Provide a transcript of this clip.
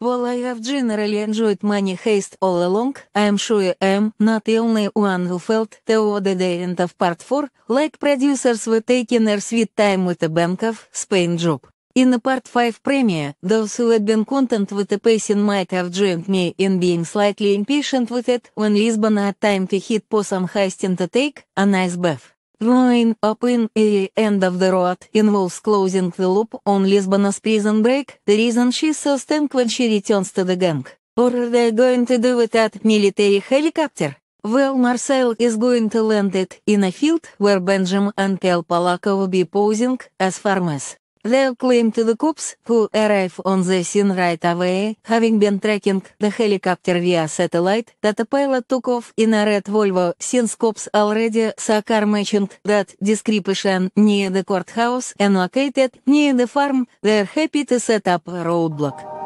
Well, I have generally enjoyed money heist all along. I'm sure I'm not the only one who felt the oddity end of part 4, like producers were taking their sweet time with the Bank of Spain job. In the part 5 premiere, those who had been content with the pacing might have joined me in being slightly impatient with it when Lisbon had time to hit possum heist in the take, a nice bath up in the end of the road involves closing the loop on Lisbon's prison break, the reason she sustained tank when she returns to the gang. are they're going to do it at military helicopter. Well, Marcel is going to land it in a field where Benjamin and Kel Palakov will be posing as farmers they claim to the cops who arrive on the scene right away, having been tracking the helicopter via satellite that the pilot took off in a red Volvo since cops already saw car mentioned that description near the courthouse and located near the farm, they're happy to set up a roadblock.